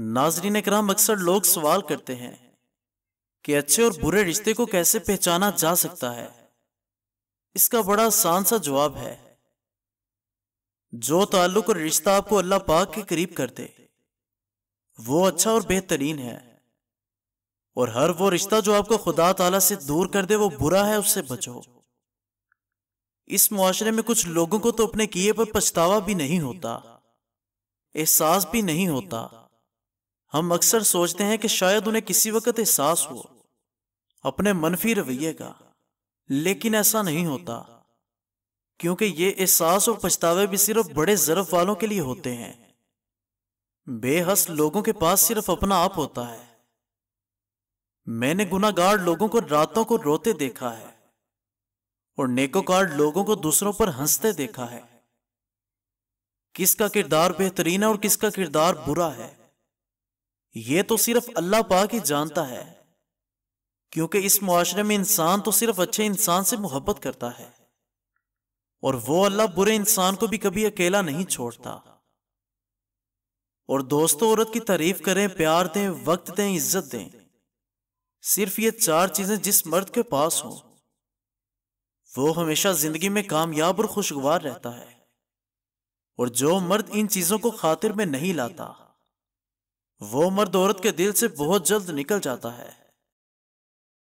नाजरीन कराम अक्सर लोग सवाल करते हैं कि अच्छे और बुरे रिश्ते को कैसे पहचाना जा सकता है इसका बड़ा आसान सा जवाब है जो ताल्लुक और रिश्ता आपको अल्लाह पाक के करीब कर दे वो अच्छा और बेहतरीन है और हर वो रिश्ता जो आपको खुदा ताला से दूर कर दे वो बुरा है उससे बचो इस मुआरे में कुछ लोगों को तो अपने किए पर पछतावा भी नहीं होता एहसास भी नहीं होता हम अक्सर सोचते हैं कि शायद उन्हें किसी वक्त एहसास हो अपने मनफी रवैये का लेकिन ऐसा नहीं होता क्योंकि ये एहसास और पछतावे भी सिर्फ बड़े जरफ वालों के लिए होते हैं बेहस लोगों के पास सिर्फ अपना आप होता है मैंने गुनागार लोगों को रातों को रोते देखा है और नेकोकार लोगों को दूसरों पर हंसते देखा है किसका किरदार बेहतरीन है और किसका किरदार बुरा है ये तो सिर्फ अल्लाह पाक ही जानता है क्योंकि इस मुआरे में इंसान तो सिर्फ अच्छे इंसान से मोहब्बत करता है और वो अल्लाह बुरे इंसान को भी कभी अकेला नहीं छोड़ता और दोस्तों औरत की तारीफ करें प्यार दें वक्त दें इज्जत दें सिर्फ ये चार चीजें जिस मर्द के पास हो वो हमेशा जिंदगी में कामयाब और खुशगवार रहता है और जो मर्द इन चीजों को खातिर में नहीं लाता वो मर्द औरत के दिल से बहुत जल्द निकल जाता है